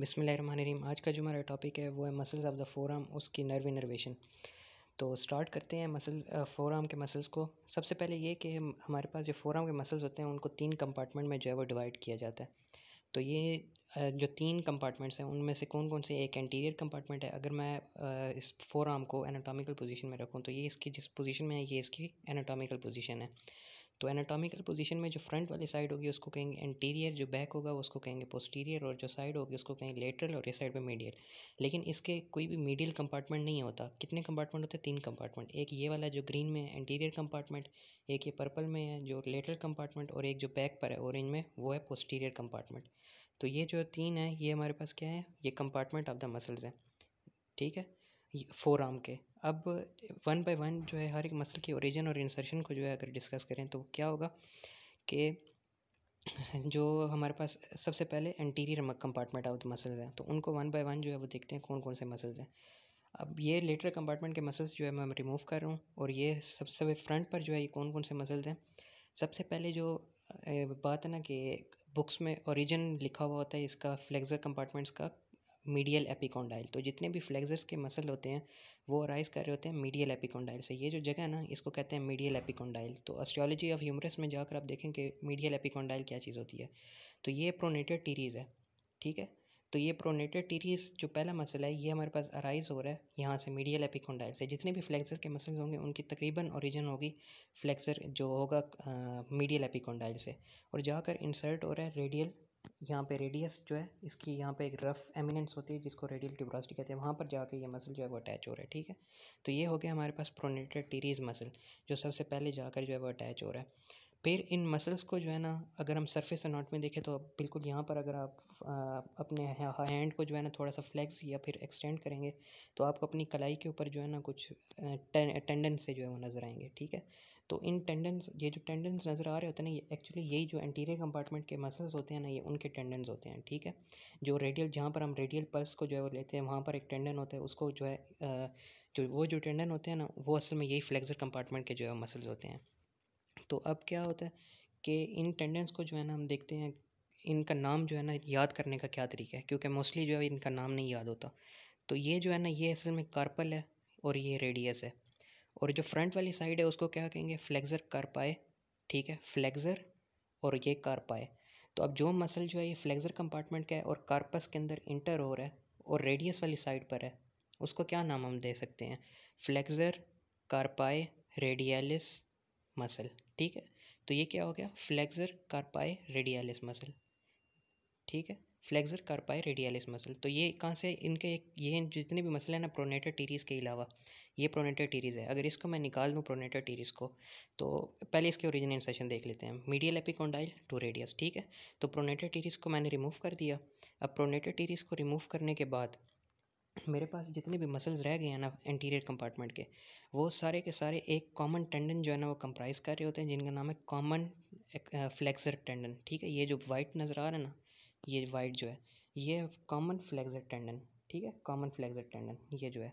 बिसमीम आज का जो हमारा टॉपिक है वो है मसल्स ऑफ द फोराम उसकी नर्व इनर्वेशन तो स्टार्ट करते हैं मसल फोराम के मसल्स को सबसे पहले ये कि हमारे पास जो फोराम के मसल्स होते हैं उनको तीन कंपार्टमेंट में जो है वो डिवाइड किया जाता है तो ये जो तीन कंपार्टमेंट्स हैं उनमें से कौन कौन से एक एंटीरियर कंपार्टमेंट है अगर मैं इस फोराम को एनाटॉमिकल पोजीशन में रखूँ तो ये इसकी जिस पोजीशन में है ये इसकी एनाटॉमिकल पोजीशन है तो एनाटॉमिकल पोजीशन में जो फ्रंट वाली साइड होगी उसको कहेंगे एंटीरियर जो बैक होगा उसको कहेंगे पोस्टीरियर और जो साइड होगी उसको कहेंगे लेटरल और इस साइड पे मीडियल लेकिन इसके कोई भी मीडियल कंपार्टमेंट नहीं होता कितने कंपार्टमेंट होते हैं तीन कंपार्टमेंट एक ये वाला जो ग्रीन में है एंटीरियर कंपार्टमेंट एक ये पर्पल में है जो लेटरल कंपार्टमेंट और एक जो बैक पर है ऑरेंज में वो है पोस्टीरियर कंपार्टमेंट तो ये जो तीन है ये हमारे पास क्या है ये कंपार्टमेंट ऑफ द मसल्स हैं ठीक है फोर आर्म के अब वन बाय वन जो है हर एक मसल के ओरिजिन और इंसर्शन को जो है अगर डिस्कस करें तो क्या होगा कि जो हमारे पास सबसे पहले anterior compartment of the muscles हैं तो उनको वन बाय वन जो है वो देखते हैं कौन कौन से मसल्स हैं अब ये लेटर कंपार्टमेंट के मसल्स जो है मैं रिमूव कर रहा हूँ और ये सबसे फ्रंट पर जो है ये कौन कौन से मसल्स हैं सबसे पहले जो बात है ना कि बुक्स में ओरिजिन लिखा हुआ होता है इसका फ्लेक्सर कंपार्टमेंट्स का मीडियल एपिकोंडाइल तो जितने भी फ्लेक्सर्स के मसल होते हैं वो अराइज़ कर रहे होते हैं मीडियल एपिकोंडाइल से ये जो जगह है ना इसको कहते हैं मीडियल एपिकोंडाइल तो एस्ट्रोलॉजी ऑफ ह्यूमरस में जाकर आप देखें कि मीडियल एपिकोंडाइल क्या चीज़ होती है तो ये प्रोनेटेड टीरीज़ है ठीक है तो ये प्रोनेटेड टीरीज़ जो पहला मसल है ये हमारे पास अराइज हो रहा है यहाँ से मीडियल एपिकोंडाइल से जितने भी फ्लेक्सर के मसल्स होंगे उनकी तकरीबन ओरिजिन होगी फ्लेक्सर जो होगा मीडियल एपिकोंडाइल से और जाकर इंसर्ट हो रहा है रेडियल यहाँ पे रेडियस जो है इसकी यहाँ पे एक रफ़ एमिनेंस होती है जिसको रेडियल ट्यूब्रोसिटी कहते हैं वहाँ पर जाके ये मसल जो है वो अटैच हो रहा है ठीक है तो ये हो गया हमारे पास प्रोनेटेड टीरीज मसल जो सबसे पहले जाकर जो है वो अटैच हो रहा है फिर इन मसल्स को जो है ना अगर हम सरफेस अनाट में देखें तो बिल्कुल यहाँ पर अगर आप आ, अपने हैंड को जो है ना थोड़ा सा फ्लैक्स या फिर एक्सटेंड करेंगे तो आपको अपनी कलाई के ऊपर जो है ना कुछ टेंडन से जो है वो नज़र आएंगे ठीक है तो इन टेंडेंस ये जो टेंडेंस नज़र आ रहे होते हैं ना ये एक्चुअली यही जो एंटीरियर कंपार्टमेंट के मसल्स होते हैं ना ये उनके टेंडेंस होते हैं ठीक है जो रेडियल जहाँ पर हम रेडियल पल्स को जो है वो लेते हैं वहाँ पर एक टेंडन होता है उसको जो है जो वो जो टेंडन होते हैं ना वो असल में यही फ्लेक्सर कंपार्टमेंट के जो है मसल्स होते हैं तो अब क्या होता है कि इन टेंडेंस को जो है ना हम देखते हैं इनका नाम जो है ना याद करने का क्या तरीका है क्योंकि मोस्टली जो है इनका नाम नहीं याद होता तो ये जो है ना ये असल में कार्पल है और ये रेडियस है और जो फ्रंट वाली साइड है उसको क्या कहेंगे फ्लेक्सर कर पाए ठीक है फ्लेक्सर और ये कर पाए तो अब जो मसल जो है ये फ्लेक्सर कंपार्टमेंट का है और कार्पस के अंदर इंटर हो रहा है और रेडियस वाली साइड पर है उसको क्या नाम हम दे सकते हैं फ्लेक्सर कारपाए रेडियालिस मसल ठीक है तो ये क्या हो गया फ्लेक्सर कारपाए रेडियालिस मसल ठीक है फ्लेक्सर कारपाए रेडियालिस मसल तो ये कहाँ से इनके ये जितने भी मसल हैं ना प्रोनेटर टीरीज के अलावा ये प्रोनेटर टीरीज़ है अगर इसको मैं निकाल दूँ प्रोनेटर टीरीज़ को तो पहले इसके ओरिजिन सेशन देख लेते हैं मीडियल एपिकोंडाइल टू रेडियस ठीक है तो प्रोनेटर टीरीज़ को मैंने रिमूव कर दिया अब प्रोनेटर टीरीज़ को रिमूव करने के बाद मेरे पास जितने भी मसल्स रह गए हैं ना इंटीरियर कंपार्टमेंट के वो सारे के सारे एक कॉमन टेंडन जो है ना वो कंप्राइज कर रहे होते हैं जिनका नाम है कॉमन फ्लेक्सर टेंडन ठीक है ये जो वाइट नज़र आ रहा है ना ये वाइट जो है ये कॉमन फ्लेक्सर टेंडन ठीक है कॉमन फ्लेक्सर टेंडन ये जो है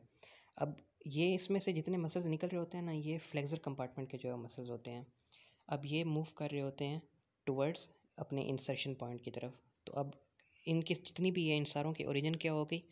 अब ये इसमें से जितने मसल्स निकल रहे होते हैं ना ये फ्लेक्सर कंपार्टमेंट के जो है मसल्स होते हैं अब ये मूव कर रहे होते हैं टुवर्ड्स अपने इंसर्शन पॉइंट की तरफ तो अब इनकी जितनी भी ये इंसारों की ओरिजिन क्या होगी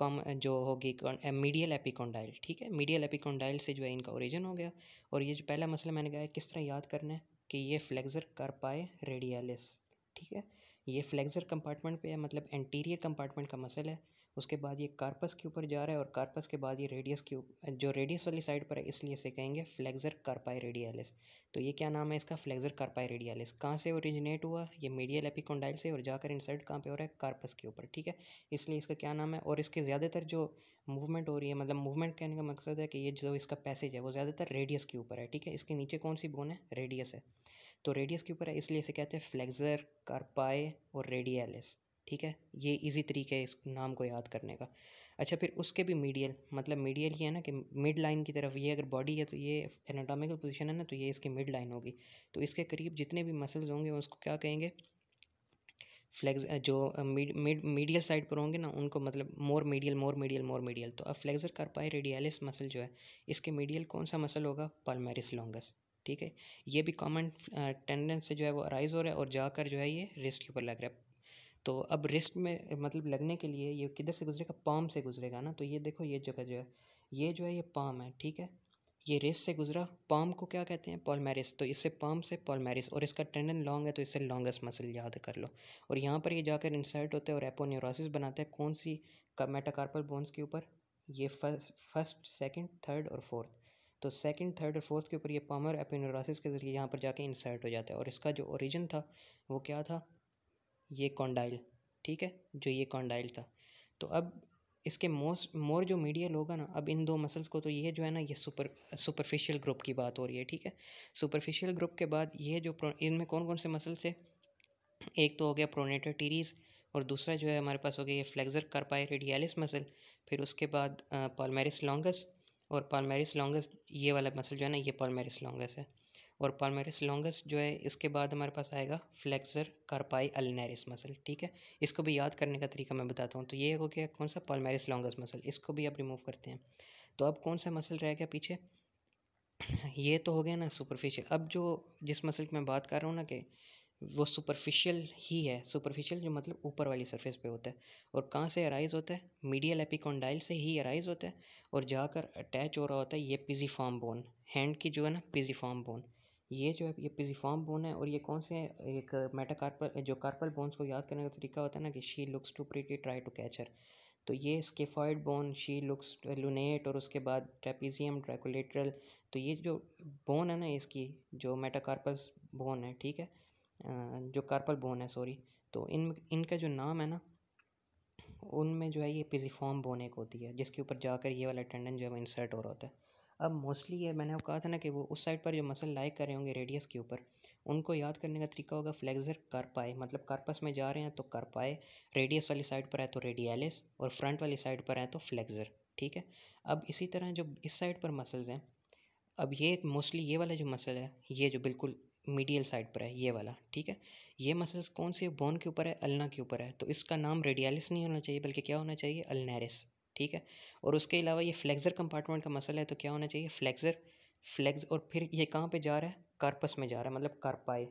कम जो होगी मीडियल एपिकोंडाइल ठीक है मीडियल एपिकोंडाइल से जो है इनका ओरिजिन हो गया और ये जो पहला मसला मैंने कहा है किस तरह याद करना है कि ये फ्लेक्सर कर पाए रेडियालिस ठीक है ये फ्लेक्सर कंपार्टमेंट पे है मतलब एंटीरियर कंपार्टमेंट का मसल है उसके बाद ये कार्पस के ऊपर जा रहा है और कार्पस के बाद ये रेडियस के जो रेडियस वाली साइड पर है इसलिए इसे कहेंगे फ्लेक्जर कार्पाई रेडियालिस तो ये क्या नाम है इसका फ्लेक्ज़र कार्पाई रेडियालिस कहाँ से ओरिजिनेट हुआ ये मीडियल एपिकोंडाइल से और जाकर इंसर्ट कहाँ पे हो रहा है कार्पस के ऊपर ठीक है इसलिए इसका क्या नाम है और इसके ज़्यादातर जो मूवमेंट हो रही है मतलब मूवमेंट कहने का मकसद है कि ये जो इसका पैसेज है वो ज़्यादातर रेडियस के ऊपर है ठीक है इसके नीचे कौन सी बोन है रेडियस है तो रेडियस के ऊपर है इसलिए इसे कहते हैं फ्लेक्ज़र कार्पाई और रेडियालिस ठीक है ये इजी तरीक़े है इस नाम को याद करने का अच्छा फिर उसके भी मीडियल मतलब मीडियल ये है ना कि मिड लाइन की तरफ ये अगर बॉडी है तो ये एनाटॉमिकल पोजीशन है ना तो ये इसकी मिड लाइन होगी तो इसके करीब जितने भी मसल्स होंगे उसको क्या कहेंगे फ्लेक्स जो मिड मीडियल साइड पर होंगे ना उनको मतलब more medial more medial more medial तो अब फ्लेक्सर कर पाए रेडियालिस मसल जो है इसके मीडियल कौन सा मसल होगा पलमेरिस लॉन्गस ठीक है ये भी कॉमन टेंडेंस से जो है वो अराइज हो रहा है और जाकर जो है ये रिस्क के ऊपर लग रहा है तो अब रिस्ट में मतलब लगने के लिए ये किधर से गुजरेगा पाम से गुजरेगा ना तो ये देखो ये जगह जो है ये जो है ये पाम है ठीक है ये रिस्ट से गुजरा पाम को क्या कहते हैं पॉलमेरिस तो इससे पाम से पॉलमेरिस और इसका टेंडन लॉन्ग है तो इससे लॉन्गेस्ट मसल याद कर लो और यहाँ पर ये जाकर इंसर्ट होता है और एपोन्यूरोसिस बनाता है कौन सी मेटाकार्पल बोन्स के ऊपर ये फर्स्ट सेकेंड थर्ड और फोर्थ तो सेकंड थर्ड और फोर्थ के ऊपर ये पामर एपोन्यूरोसिस के जरिए यहाँ पर जाके इंसर्ट हो जाता है और इसका जो ओरिजिन था वो क्या था ये कॉन्डाइल ठीक है जो ये कॉन्डाइल था तो अब इसके मोस्ट मोर जो मीडियल होगा ना अब इन दो मसल्स को तो ये जो है ना ये सुपर सुपरफिशियल ग्रुप की बात हो रही है ठीक है सुपरफिशियल ग्रुप के बाद ये जो इनमें कौन कौन से मसल्स है एक तो हो गया प्रोनेटर टीरीज और दूसरा जो है हमारे पास हो गया ये फ्लेक्सर करपाए रेडियालिस मसल फिर उसके बाद पालमेरिस लॉन्गस और पॉलमेरिस लॉन्गस ये वाला मसल जो है ना ये पॉलमेरिस लॉन्गस है और पालमेरिस लॉन्गस जो है इसके बाद हमारे पास आएगा फ्लेक्सर कारपाई अलनेरिस मसल ठीक है इसको भी याद करने का तरीका मैं बताता हूँ तो ये हो गया कौन सा पालमेरिस लॉन्गस मसल इसको भी आप रिमूव करते हैं तो अब कौन सा मसल रह गया पीछे ये तो हो गया ना सुपरफिशियल अब जो जिस मसल की मैं बात कर रहा हूँ ना कि वो सुपरफिशियल ही है सुपरफिशियल जो मतलब ऊपर वाली सरफेस पे होता है और कहाँ से अराइज़ होता है मीडियल एपिकॉन्डाइल से ही अराइज़ होता है और जाकर अटैच हो रहा होता है ये पिजीफॉर्म बोन हैंड की जो है ना पिजीफॉर्म बोन ये जो है ये पिजीफॉर्म बोन है और ये कौन से एक मेटाकार्पल जो कार्पल बोन्स को याद करने का तरीका होता है ना कि she looks too pretty try to catcher तो ये scaphoid bone she looks lunate और उसके बाद ट्रेपीजियम ट्रैकुलेटरल तो ये जो बोन है ना इसकी जो मेटाकार्पल्स बोन है ठीक है जो कार्पल बोन है सॉरी तो इन इनका जो नाम है ना उनमें जो है ये पिजीफॉर्म बोन एक होती है जिसके ऊपर जाकर ये वाला टेंडन जो है वो इंसर्ट हो रहा होता है अब मोस्टली ये मैंने कहा था ना कि वो उस साइड पर जो मसल लाइक कर रहे होंगे रेडियस के ऊपर उनको याद करने का तरीका होगा फ्लेक्सर कर पाए मतलब कर्पस में जा रहे हैं तो कर पाए रेडियस वाली साइड पर है तो रेडियालिस और फ्रंट वाली साइड पर है तो फ्लेक्सर ठीक है अब इसी तरह जो इस साइड पर मसल्स हैं अब ये मोस्टली ये वाला जो मसल है ये जो बिल्कुल मीडियल साइड पर है ये वाला ठीक है ये मसल्स कौन से बोन के ऊपर है अलना के ऊपर है तो इसका नाम रेडियालिस नहीं होना चाहिए बल्कि क्या होना चाहिए अलनेरिस ठीक है और उसके अलावा ये फ्लेक्सर कंपार्टमेंट का मसला है तो क्या होना चाहिए फ्लेक्सर फ्लेक्स और फिर ये कहाँ पे जा रहा है कार्पस में जा रहा है मतलब कारपाए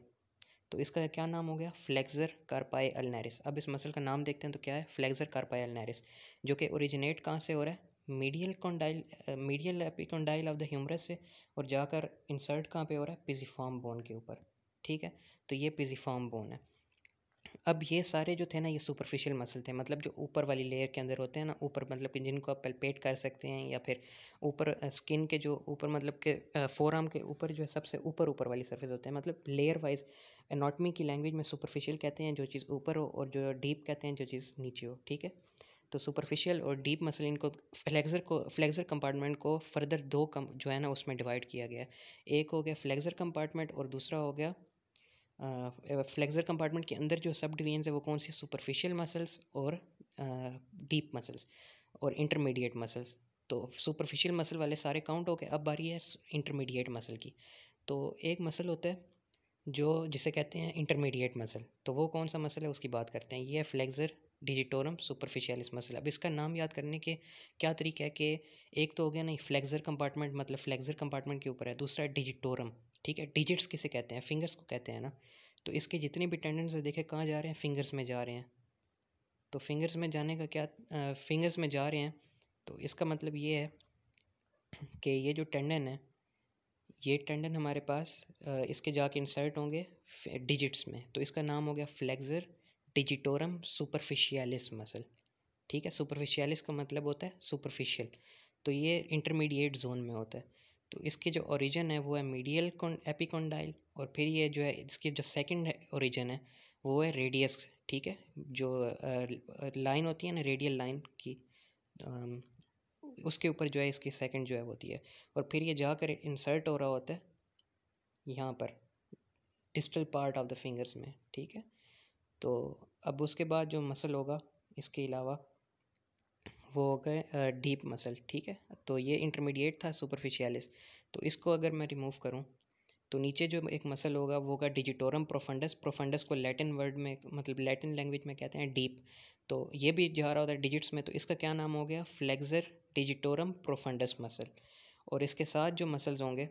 तो इसका क्या नाम हो गया फ्लेक्सर कार्पाए अल्नेरिस अब इस मसल का नाम देखते हैं तो क्या है फ्लेक्सर कार्पाए अल्नेरिस जो कि ओरिजिनेट कहाँ से हो रहा है medial condyle medial epicondyle of the humerus से और जाकर इंसर्ट कहाँ पर हो रहा है पिजीफॉर्म बोन के ऊपर ठीक है तो ये पिजीफॉर्म बोन है अब ये सारे जो थे ना ये सुपरफिशियल मसल थे मतलब जो ऊपर वाली लेयर के अंदर होते हैं ना ऊपर मतलब कि जिनको आप पेलपेट कर सकते हैं या फिर ऊपर स्किन के जो ऊपर मतलब के फोर आर्म के ऊपर जो है सबसे ऊपर ऊपर वाली सरफेस होते हैं मतलब लेयर वाइज एनाटमी की लैंग्वेज में सुपरफिशियल कहते हैं जो चीज़ ऊपर हो और जो डीप कहते हैं जो चीज़ नीचे हो ठीक है तो सुपरफिशियल और डीप मसल इनको फ्लेक्सर को फ्लेक्सर कंपार्टमेंट को फर्दर दो कम जो है ना उसमें डिवाइड किया गया एक हो गया फ्लेक्सर कंपार्टमेंट और दूसरा हो गया फ्लेक्सर कंपार्टमेंट के अंदर जो सब डिवीजन्स है वो कौन सी सुपरफिशियल मसल्स और डीप मसल्स और इंटरमीडिएट मसल्स तो सुपरफिशियल मसल वाले सारे काउंट हो गए अब बारी है इंटरमीडिएट मसल की तो एक मसल होता है जो जिसे कहते हैं इंटरमीडिएट मसल तो वो कौन सा मसल है उसकी बात करते हैं ये है फ्लेक्सर डिजिटोरम सुपरफिशियलिस मसल अब इसका नाम याद करने के क्या तरीका है कि एक तो हो गया नहीं फ्लेक्सर कंपार्टमेंट मतलब फ्लेक्सर कंपार्टमेंट के ऊपर है दूसरा है डिजिटोरम ठीक है डिजिट्स किसे कहते हैं फिंगर्स को कहते हैं ना तो इसके जितने भी टेंडेंस देखे कहाँ जा रहे हैं फिंगर्स में जा रहे हैं तो फिंगर्स में जाने का क्या फिंगर्स में जा रहे हैं तो इसका मतलब ये है कि ये जो टेंडन है ये टेंडन हमारे पास इसके जाके इंसर्ट होंगे डिजिट्स में तो इसका नाम हो गया फ्लेक्सर डिजिटोरम सुपरफिशियलिस मसल ठीक है सुपरफिशियलिस का मतलब होता है सुपरफिशियल तो ये इंटरमीडिएट जोन में होता है तो इसके जो ओरिजिन है वो है मीडियल एपिकोंडाइल और फिर ये जो है इसके जो सेकंड ओरिजिन है वो है रेडियस ठीक है जो लाइन होती है ना रेडियल लाइन की उसके ऊपर जो है इसकी सेकंड जो है होती है और फिर ये जाकर इंसर्ट हो रहा होता है यहाँ पर distal part of the fingers में ठीक है तो अब उसके बाद जो मसल होगा इसके अलावा वो हो गए डीप मसल ठीक है तो ये इंटरमीडिएट था सुपरफिशियलिस तो इसको अगर मैं रिमूव करूँ तो नीचे जो एक मसल होगा वो होगा डिजिटोरम प्रोफंडस प्रोफंडस को लैटिन वर्ड में मतलब लैटिन लैंग्वेज में कहते हैं डीप तो ये भी जा रहा होता है डिजिट्स में तो इसका क्या नाम हो गया फ्लेक्सर डिजिटोरम प्रोफंडस मसल और इसके साथ जो मसल्स होंगे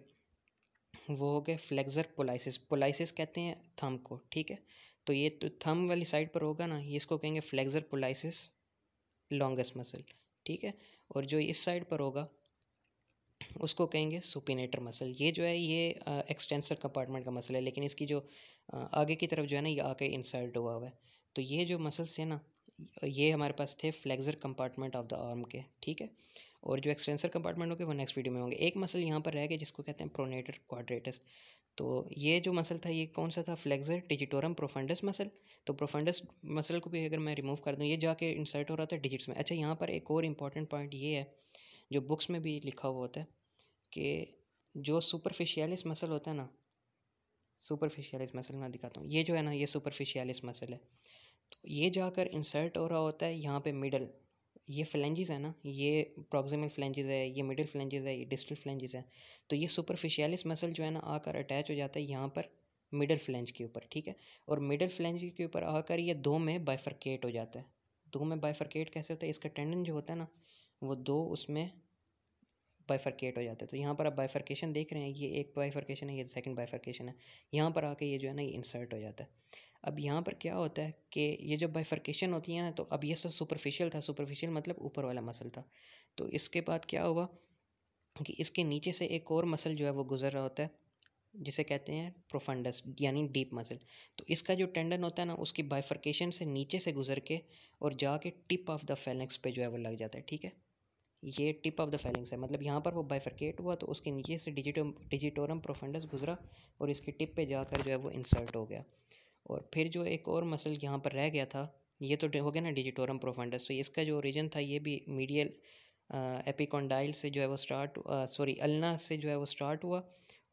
वो हो गए फ्लेक्सर पोलाइसिस पोलाइसिस कहते हैं थम को ठीक है तो ये तो थम वाली साइड पर होगा ना ये इसको कहेंगे फ्लेक्सर पोलाइसिस लॉन्गेस्ट मसल ठीक है और जो इस साइड पर होगा उसको कहेंगे सुपिनेटर मसल ये जो है ये एक्सटेंसर कंपार्टमेंट का मसल है लेकिन इसकी जो आगे की तरफ जो है ना ये आके इंसर्ट हुआ हुआ है तो ये जो मसल्स हैं ना ये हमारे पास थे flexor compartment of the arm के ठीक है और जो एक्सटेंसर कंपार्टमेंट होंगे वो नेक्स्ट वीडियो में होंगे एक मसल यहाँ पर रह गया जिसको कहते हैं प्रोनेटर क्वाड्रेटस तो ये जो मसल था ये कौन सा था फ्लेक्सर डिजिटोरम प्रोफंडस मसल तो प्रोफंडस मसल को भी अगर मैं रिमूव कर दूँ ये जाके इंसर्ट हो रहा था डिजिट्स में अच्छा यहाँ पर एक और इम्पॉर्टेंट पॉइंट ये है जो बुक्स में भी लिखा हुआ होता है कि जो सुपरफिशियलिस मसल होता है ना सुपरफिशियलिस मसल मैं दिखाता हूँ ये जो है ना ये सुपरफिशियलिस मसल है तो ये जाकर इंसर्ट हो रहा होता है यहाँ पे मिडल ये फ्लेंजेस है ना ये प्रॉक्सिमल फ्लेंजेस है ये मिडिल फ्लेंजेस है ये डिस्टल फ्लेंजेस है तो ये सुपरफिशियलिस मसल जो है ना आकर अटैच हो जाता है यहाँ पर मिडिल फ्लेंज के ऊपर ठीक है और मिडिल फ्लेंज के ऊपर आकर ये दो में बाइफरकेट हो जाता है दो में बाइफरकेट कैसे होता है इसका टेंडन जो होता है ना वो दो उसमें बाइफरकेट हो जाता है तो यहाँ पर आप बाइफरकेशन देख रहे हैं ये एक बाइफरकेशन है ये सेकंड बाइफरकेशन है यहाँ पर आके ये जो है ना ये इंसर्ट हो जाता है अब यहाँ पर क्या होता है कि ये जब बाइफर्केशन होती है ना तो अब ये सब सुपरफिशियल था सुपरफिशियल मतलब ऊपर वाला मसल था तो इसके बाद क्या हुआ कि इसके नीचे से एक और मसल जो है वो गुजर रहा होता है जिसे कहते हैं प्रोफंडस यानी डीप मसल तो इसका जो टेंडन होता है ना उसकी बाइफर्केशन से नीचे से गुजर के और जाके टिप ऑफ द फैलेंक्स पे जो है वो लग जाता है ठीक है ये टिप ऑफ द फैलेंक्स है मतलब यहाँ पर वो बाइफर्केट हुआ तो उसके नीचे से डिजिटो डिजिटोरम प्रोफंडस गुजरा और इसके टिप पे जाकर जो है वो इंसर्ट हो गया और फिर जो एक और मसल यहाँ पर रह गया था ये तो हो गया ना डिजिटोरम प्रोफंडस तो इसका जो ओरिजन था ये भी मीडियल एपिकोंडाइल से जो है वो स्टार्ट सॉरी अलना से जो है वो स्टार्ट हुआ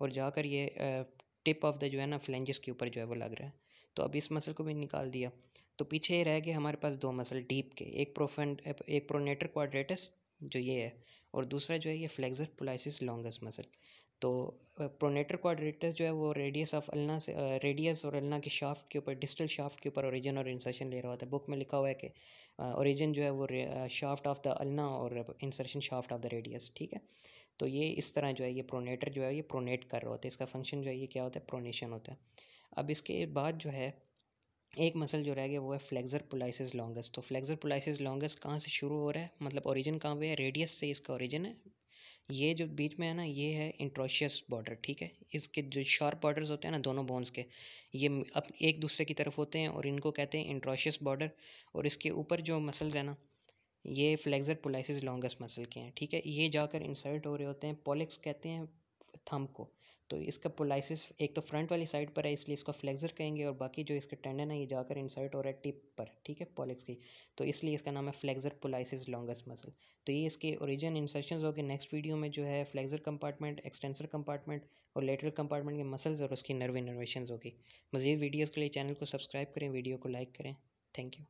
और जाकर ये टिप ऑफ द जो है ना फ्लेंजेस के ऊपर जो है वो लग रहा है तो अब इस मसल को भी निकाल दिया तो पीछे रह गए हमारे पास दो मसल डीप के एक प्रोफेंड एक प्रोनेटर क्वाड्रेटस जो ये है और दूसरा जो है ये फ्लेक्सर पोलाइसिस लॉन्गस मसल तो प्रोनेटर क्वाड्रेटस जो है वो रेडियस ऑफ अल्ना से रेडियस और अल्ना के शाफ्ट के ऊपर डिस्टल शाफ्ट के ऊपर ओरिजिन और इंसर्शन ले रहा होता है बुक में लिखा हुआ है कि ओरिजिन जो है वो शाफ्ट ऑफ द अल्ना और insertion shaft of the radius ठीक है तो ये इस तरह जो है ये प्रोनेटर जो है ये प्रोनेट कर रहा होता है इसका फंक्शन जो है ये क्या होता है प्रोनेशन होता है अब इसके बाद जो है एक मसल जो रह गया वो है फ्लेक्सर पुलाइसिस लॉन्गेस्ट तो फ्लेक्सर पुलाइसिस लॉन्गेस्ट कहाँ से शुरू हो रहा है मतलब ओरिजिन कहाँ पे है रेडियस से इसका ओरिजिन है ये जो बीच में है ना ये है इंट्रोशियस बॉर्डर ठीक है इसके जो शार्प बॉर्डर्स होते हैं ना दोनों बोन्स के ये अब एक दूसरे की तरफ होते हैं और इनको कहते हैं इंट्रोशियस बॉर्डर और इसके ऊपर जो मसल्स है ना ये फ्लेक्सर पोलाइसिस लॉन्गेस्ट मसल के हैं ठीक है ये जाकर इंसर्ट हो रहे होते हैं पोलिक्स कहते हैं थम को तो इसका पोलाइसिस एक तो फ्रंट वाली साइड पर है इसलिए इसको फ्लेक्सर कहेंगे और बाकी जो इसका टेंडन है ये जाकर इंसर्ट हो रहा है टिप पर ठीक है पॉलिक्स की तो इसलिए इसका नाम है फ्लेक्सर पोलाइसिस लॉन्गेस्ट मसल तो ये इसके ओरिजिन इंसर्शन हो गए नेक्स्ट वीडियो में जो है फ्लेक्सर कंपार्टमेंट एक्सटेंसर कंपार्टमेंट और लेटरल कंपार्टमेंट के मसल्स और उसकी नर्व इनर्वेशन होगी मजीद वीडियोज़ के लिए चैनल को सब्सक्राइब करें वीडियो को लाइक करें थैंक यू